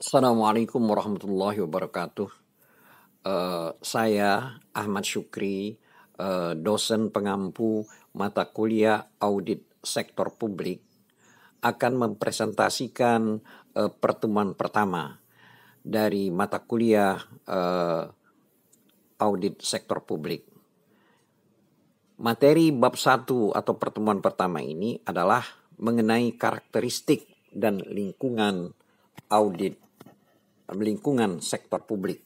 Assalamualaikum warahmatullahi wabarakatuh. Uh, saya Ahmad Syukri, uh, dosen pengampu mata kuliah audit sektor publik, akan mempresentasikan uh, pertemuan pertama dari mata kuliah uh, audit sektor publik. Materi bab satu atau pertemuan pertama ini adalah mengenai karakteristik dan lingkungan audit lingkungan sektor publik.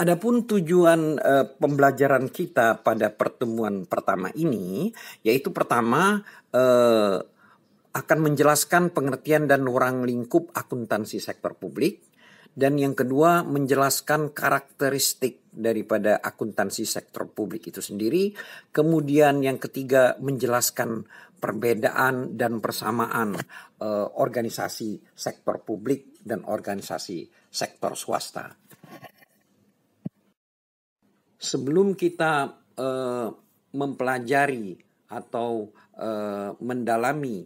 Adapun tujuan e, pembelajaran kita pada pertemuan pertama ini yaitu pertama e, akan menjelaskan pengertian dan orang lingkup akuntansi sektor publik. Dan yang kedua menjelaskan karakteristik daripada akuntansi sektor publik itu sendiri. Kemudian yang ketiga menjelaskan perbedaan dan persamaan eh, organisasi sektor publik dan organisasi sektor swasta. Sebelum kita eh, mempelajari atau eh, mendalami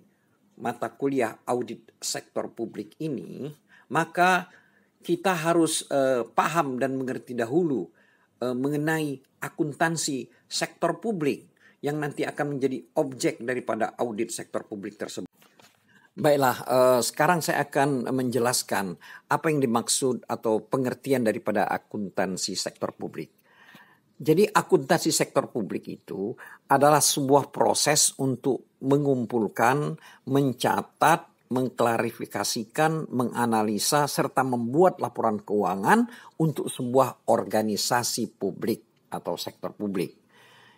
mata kuliah audit sektor publik ini, maka kita harus uh, paham dan mengerti dahulu uh, mengenai akuntansi sektor publik yang nanti akan menjadi objek daripada audit sektor publik tersebut. Baiklah, uh, sekarang saya akan menjelaskan apa yang dimaksud atau pengertian daripada akuntansi sektor publik. Jadi akuntansi sektor publik itu adalah sebuah proses untuk mengumpulkan, mencatat, mengklarifikasikan, menganalisa, serta membuat laporan keuangan untuk sebuah organisasi publik atau sektor publik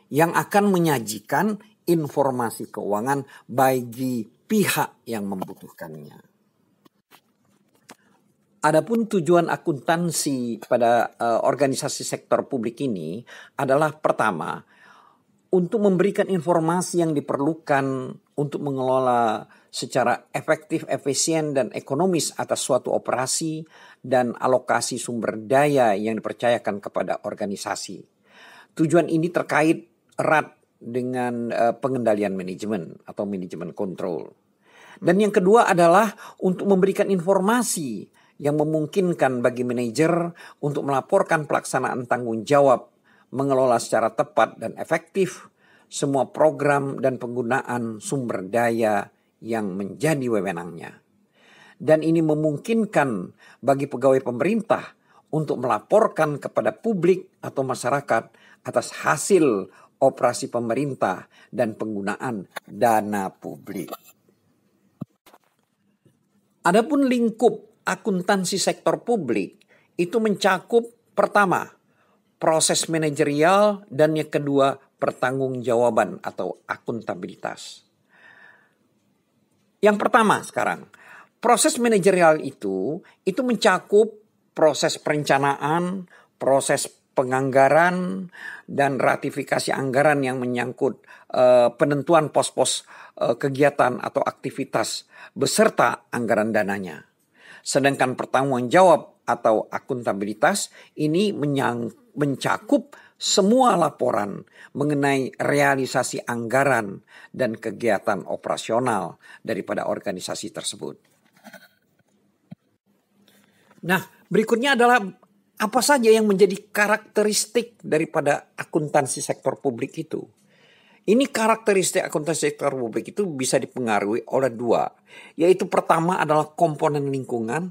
yang akan menyajikan informasi keuangan bagi pihak yang membutuhkannya. Adapun tujuan akuntansi pada uh, organisasi sektor publik ini adalah pertama untuk memberikan informasi yang diperlukan untuk mengelola secara efektif, efisien, dan ekonomis atas suatu operasi dan alokasi sumber daya yang dipercayakan kepada organisasi. Tujuan ini terkait erat dengan eh, pengendalian manajemen atau manajemen kontrol. Dan yang kedua adalah untuk memberikan informasi yang memungkinkan bagi manajer untuk melaporkan pelaksanaan tanggung jawab, mengelola secara tepat dan efektif, semua program dan penggunaan sumber daya yang menjadi wewenangnya. Dan ini memungkinkan bagi pegawai pemerintah untuk melaporkan kepada publik atau masyarakat atas hasil operasi pemerintah dan penggunaan dana publik. Adapun lingkup akuntansi sektor publik itu mencakup pertama proses manajerial dan yang kedua pertanggungjawaban atau akuntabilitas. Yang pertama sekarang, proses manajerial itu itu mencakup proses perencanaan, proses penganggaran dan ratifikasi anggaran yang menyangkut uh, penentuan pos-pos uh, kegiatan atau aktivitas beserta anggaran dananya. Sedangkan pertanggungjawab atau akuntabilitas ini mencakup semua laporan mengenai realisasi anggaran dan kegiatan operasional daripada organisasi tersebut. Nah, berikutnya adalah apa saja yang menjadi karakteristik daripada akuntansi sektor publik itu. Ini karakteristik akuntansi sektor publik itu bisa dipengaruhi oleh dua, yaitu pertama adalah komponen lingkungan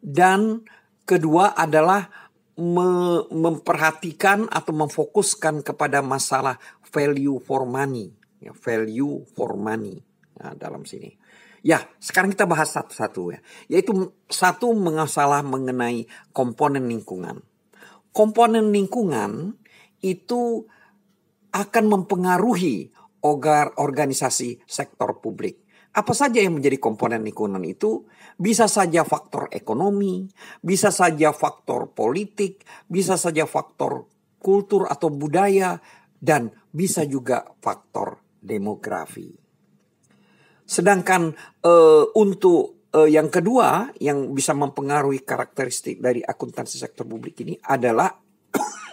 dan kedua adalah me memperhatikan atau memfokuskan kepada masalah value for money, ya, value for money nah, dalam sini. Ya, sekarang kita bahas satu-satu ya. Yaitu satu masalah mengenai komponen lingkungan. Komponen lingkungan itu akan mempengaruhi organisasi sektor publik apa saja yang menjadi komponen lingkungan itu bisa saja faktor ekonomi, bisa saja faktor politik, bisa saja faktor kultur atau budaya dan bisa juga faktor demografi. Sedangkan eh, untuk eh, yang kedua yang bisa mempengaruhi karakteristik dari akuntansi sektor publik ini adalah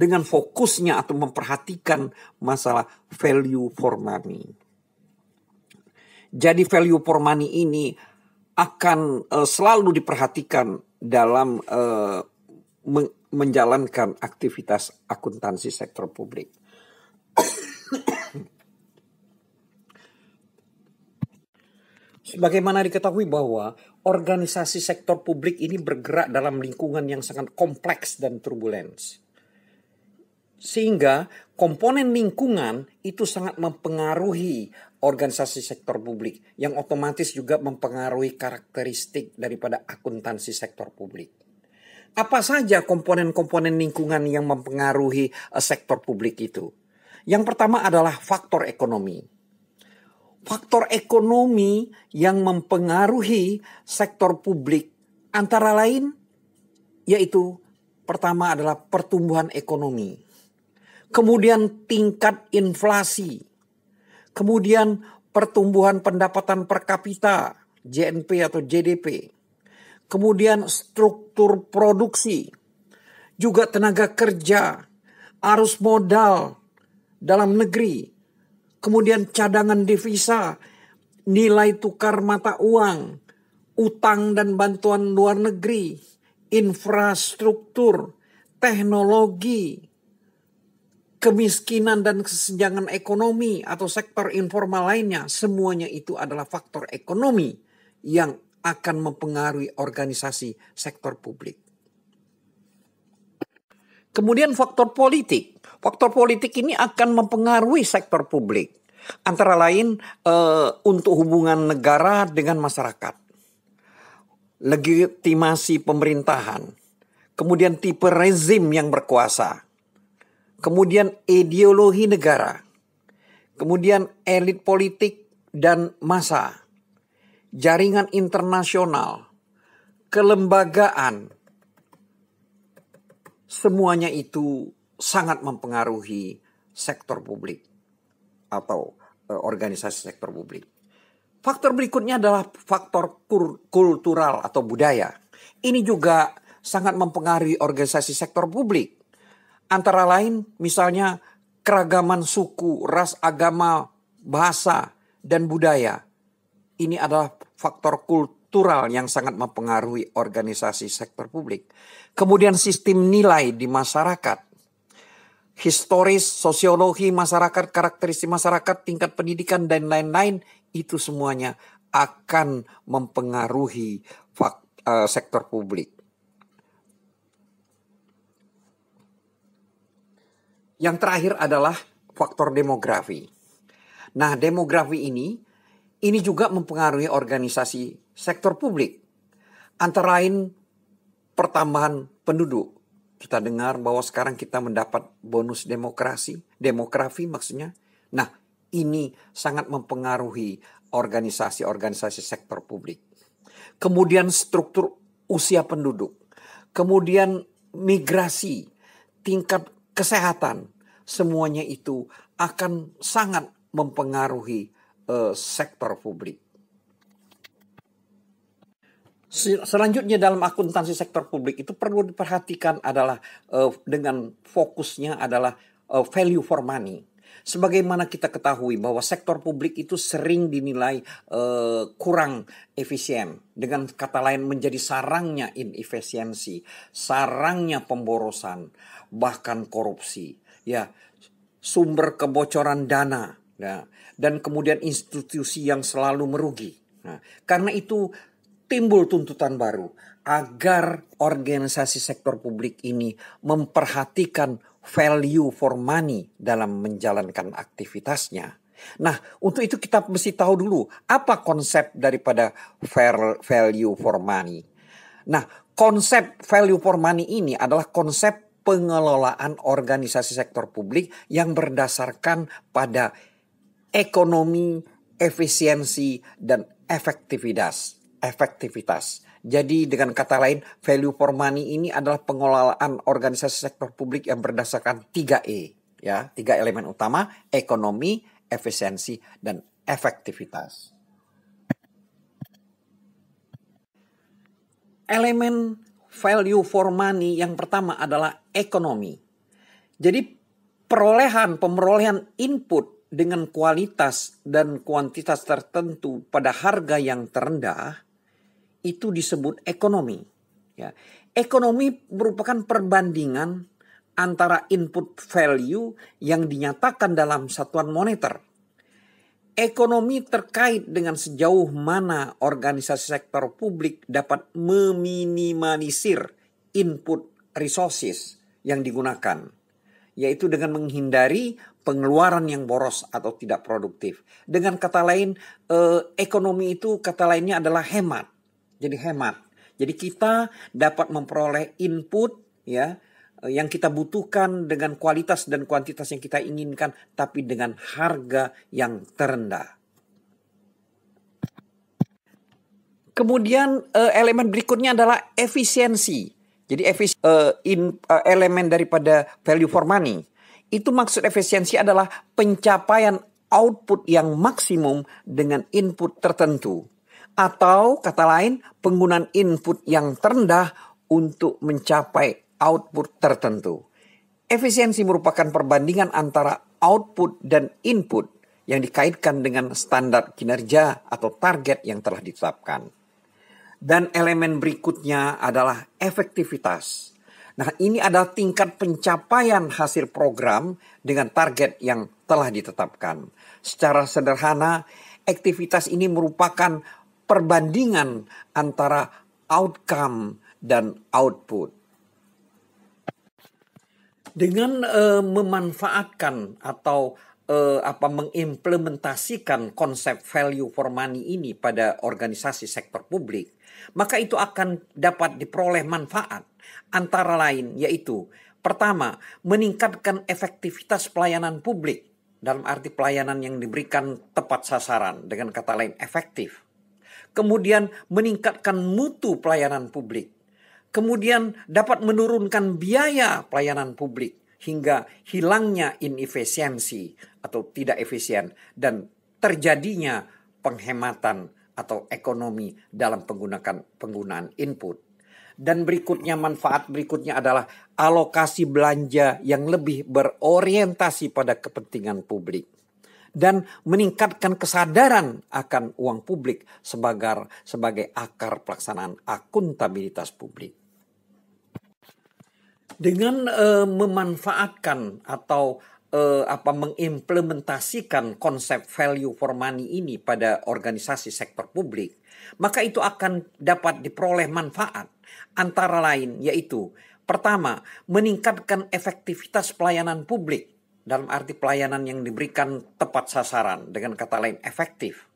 dengan fokusnya atau memperhatikan masalah value for money jadi value for money ini akan uh, selalu diperhatikan dalam uh, eh, men menjalankan aktivitas akuntansi sektor publik. Sebagaimana diketahui bahwa organisasi sektor publik ini bergerak dalam lingkungan yang sangat kompleks dan turbulens. Sehingga komponen lingkungan itu sangat mempengaruhi organisasi sektor publik yang otomatis juga mempengaruhi karakteristik daripada akuntansi sektor publik. Apa saja komponen-komponen lingkungan yang mempengaruhi eh, sektor publik itu? Yang pertama adalah faktor ekonomi. Faktor ekonomi yang mempengaruhi sektor publik antara lain yaitu pertama adalah pertumbuhan ekonomi kemudian tingkat inflasi, kemudian pertumbuhan pendapatan per kapita JNP atau JDP, kemudian struktur produksi, juga tenaga kerja, arus modal dalam negeri, kemudian cadangan devisa, nilai tukar mata uang, utang dan bantuan luar negeri, infrastruktur, teknologi, kemiskinan dan kesenjangan ekonomi atau sektor informal lainnya, semuanya itu adalah faktor ekonomi yang akan mempengaruhi organisasi sektor publik. Kemudian faktor politik. Faktor politik ini akan mempengaruhi sektor publik. Antara lain e, untuk hubungan negara dengan masyarakat. Legitimasi pemerintahan. Kemudian tipe rezim yang berkuasa kemudian ideologi negara, kemudian elit politik dan massa, jaringan internasional, kelembagaan, semuanya itu sangat mempengaruhi sektor publik atau eh, organisasi sektor publik. Faktor berikutnya adalah faktor kultural atau budaya. Ini juga sangat mempengaruhi organisasi sektor publik. Antara lain misalnya keragaman suku, ras, agama, bahasa, dan budaya. Ini adalah faktor kultural yang sangat mempengaruhi organisasi sektor publik. Kemudian sistem nilai di masyarakat. Historis, sosiologi masyarakat, karakteristik masyarakat, tingkat pendidikan, dan lain-lain. Itu semuanya akan mempengaruhi uh, sektor publik. Yang terakhir adalah faktor demografi. Nah, demografi ini ini juga mempengaruhi organisasi sektor publik. Antara lain pertambahan penduduk. Kita dengar bahwa sekarang kita mendapat bonus demokrasi, demografi maksudnya. Nah, ini sangat mempengaruhi organisasi-organisasi sektor publik. Kemudian struktur usia penduduk, kemudian migrasi, tingkat kesehatan, semuanya itu akan sangat mempengaruhi uh, sektor publik. Selanjutnya dalam akuntansi sektor publik itu perlu diperhatikan adalah eh, dengan fokusnya adalah eh, value for money. Sebagaimana kita ketahui bahwa sektor publik itu sering dinilai uh, kurang efisien. Dengan kata lain menjadi sarangnya inefisiensi, sarangnya pemborosan, bahkan korupsi. Ya, sumber kebocoran dana. Ya, dan kemudian institusi yang selalu merugi. Nah, karena itu timbul tuntutan baru agar organisasi sektor publik ini memperhatikan value for money dalam menjalankan aktivitasnya. Nah, untuk itu kita mesti tahu dulu apa konsep daripada value for money. Nah, konsep value for money ini adalah konsep pengelolaan organisasi sektor publik yang berdasarkan pada ekonomi, efisiensi, dan efektivitas. Efektivitas. Jadi dengan kata lain, value for money ini adalah pengelolaan organisasi sektor publik yang berdasarkan 3E, ya, tiga elemen utama, ekonomi, efisiensi, dan efektivitas. Elemen value for money yang pertama adalah ekonomi. Jadi perolehan pemerolehan input dengan kualitas dan kuantitas tertentu pada harga yang terendah itu disebut ekonomi. Ya. Ekonomi merupakan perbandingan antara input value yang dinyatakan dalam satuan moneter. Ekonomi terkait dengan sejauh mana organisasi sektor publik dapat meminimalisir input resources yang digunakan, yaitu dengan menghindari pengeluaran yang boros atau tidak produktif. Dengan kata lain, eh, ekonomi itu kata lainnya adalah hemat jadi hemat. Jadi kita dapat memperoleh input ya eh, yang kita butuhkan dengan kualitas dan kuantitas yang kita inginkan tapi dengan harga yang terendah. Kemudian eh, elemen berikutnya adalah efisiensi. Jadi efis eh, in elemen daripada value for money. Itu maksud efisiensi adalah pencapaian output yang maksimum dengan input tertentu atau kata lain penggunaan input yang terendah untuk mencapai output tertentu. Efisiensi merupakan perbandingan antara output dan input yang dikaitkan dengan standar kinerja atau target yang telah ditetapkan. Dan elemen berikutnya adalah efektivitas. Nah, ini adalah tingkat pencapaian hasil program dengan target yang telah ditetapkan. Secara sederhana, aktivitas ini merupakan perbandingan antara outcome dan output. Dengan uh, memanfaatkan atau uh, apa mengimplementasikan konsep value for money ini pada organisasi sektor publik, maka itu akan dapat diperoleh manfaat antara lain yaitu pertama, meningkatkan efektivitas pelayanan publik dalam arti pelayanan yang diberikan tepat sasaran dengan kata lain efektif kemudian meningkatkan mutu pelayanan publik, kemudian dapat menurunkan biaya pelayanan publik hingga hilangnya inefisiensi atau tidak efisien dan terjadinya penghematan atau ekonomi dalam penggunaan penggunaan input. Dan berikutnya manfaat berikutnya adalah alokasi belanja yang lebih berorientasi pada kepentingan publik dan meningkatkan kesadaran akan uang publik sebagai sebagai akar pelaksanaan akuntabilitas publik. Dengan e, memanfaatkan atau eh, apa mengimplementasikan konsep value for money ini pada organisasi sektor publik, maka itu akan dapat diperoleh manfaat antara lain yaitu pertama, meningkatkan efektivitas pelayanan publik dalam arti pelayanan yang diberikan tepat sasaran, dengan kata lain efektif.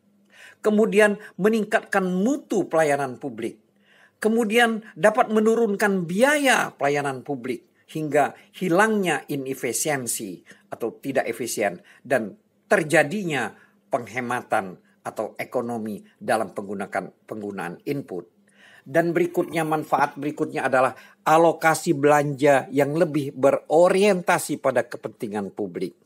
Kemudian meningkatkan mutu pelayanan publik. Kemudian dapat menurunkan biaya pelayanan publik hingga hilangnya inefisiensi atau tidak efisien dan terjadinya penghematan atau ekonomi dalam penggunaan penggunaan input. Dan berikutnya manfaat berikutnya adalah alokasi belanja yang lebih berorientasi pada kepentingan publik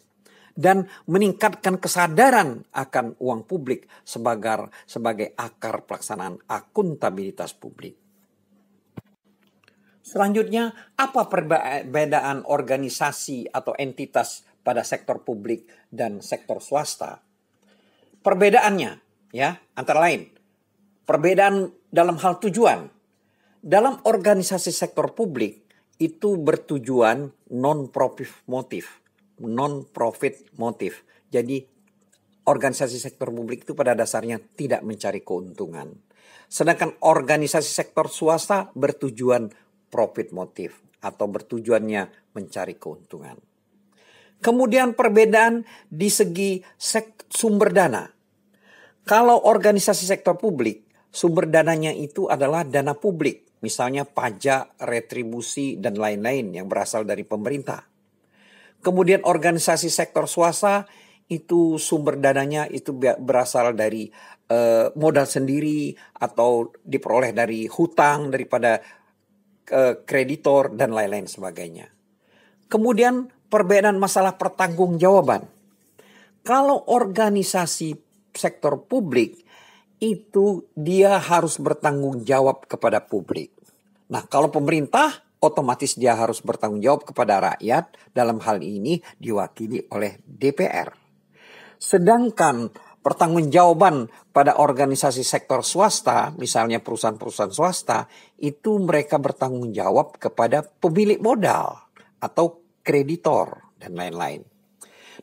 dan meningkatkan kesadaran akan uang publik sebagai sebagai akar pelaksanaan akuntabilitas publik. Selanjutnya, apa perbedaan organisasi atau entitas pada sektor publik dan sektor swasta? Perbedaannya ya, antara lain perbedaan dalam hal tujuan dalam organisasi sektor publik itu bertujuan non-profit motif, non-profit motif. Jadi organisasi sektor publik itu pada dasarnya tidak mencari keuntungan. Sedangkan organisasi sektor swasta bertujuan profit motif atau bertujuannya mencari keuntungan. Kemudian perbedaan di segi sumber dana. Kalau organisasi sektor publik Sumber dananya itu adalah dana publik, misalnya pajak, retribusi, dan lain-lain yang berasal dari pemerintah. Kemudian organisasi sektor swasta itu sumber dananya itu berasal dari uh, modal sendiri atau diperoleh dari hutang daripada uh, kreditor dan lain-lain sebagainya. Kemudian perbedaan masalah pertanggungjawaban. Kalau organisasi sektor publik itu dia harus bertanggung jawab kepada publik. Nah, kalau pemerintah otomatis dia harus bertanggung jawab kepada rakyat dalam hal ini diwakili oleh DPR. Sedangkan pertanggungjawaban pada organisasi sektor swasta, misalnya perusahaan-perusahaan swasta, itu mereka bertanggung jawab kepada pemilik modal atau kreditor dan lain-lain.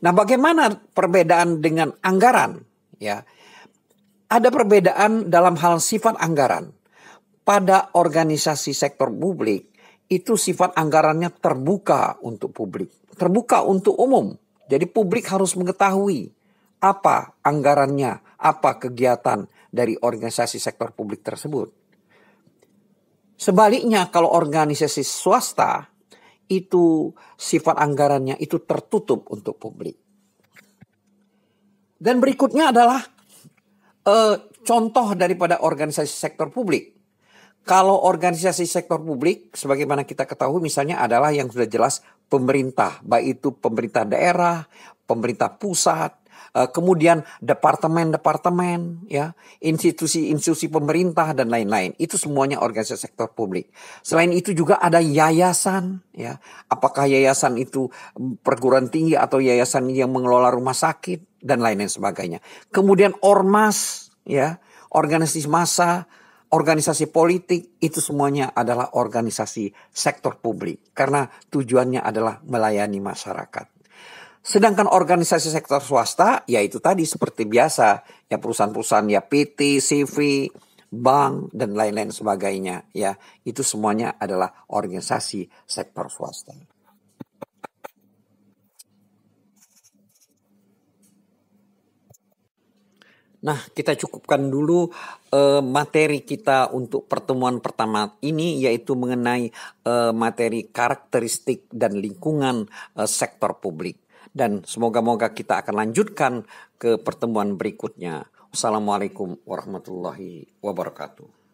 Nah, bagaimana perbedaan dengan anggaran? Ya, ada perbedaan dalam hal sifat anggaran. Pada organisasi sektor publik, itu sifat anggarannya terbuka untuk publik, terbuka untuk umum. Jadi publik harus mengetahui apa anggarannya, apa kegiatan dari organisasi sektor publik tersebut. Sebaliknya kalau organisasi swasta itu sifat anggarannya itu tertutup untuk publik. Dan berikutnya adalah eh, contoh daripada organisasi sektor publik. Kalau organisasi sektor publik, sebagaimana kita ketahui misalnya adalah yang sudah jelas pemerintah, baik itu pemerintah daerah, pemerintah pusat, eh, kemudian departemen-departemen, ya, institusi-institusi pemerintah dan lain-lain. Itu semuanya organisasi sektor publik. Selain itu juga ada yayasan, ya. Apakah yayasan itu perguruan tinggi atau yayasan yang mengelola rumah sakit, dan lain-lain sebagainya. Kemudian ormas, ya, organisasi massa, organisasi politik itu semuanya adalah organisasi sektor publik karena tujuannya adalah melayani masyarakat. Sedangkan organisasi sektor swasta yaitu tadi seperti biasa ya perusahaan-perusahaan ya PT, CV, bank dan lain-lain sebagainya ya itu semuanya adalah organisasi sektor swasta. Nah, kita cukupkan dulu eh, materi kita untuk pertemuan pertama ini yaitu mengenai eh, materi karakteristik dan lingkungan eh, sektor publik. Dan semoga-moga kita akan lanjutkan ke pertemuan berikutnya. Assalamualaikum warahmatullahi wabarakatuh.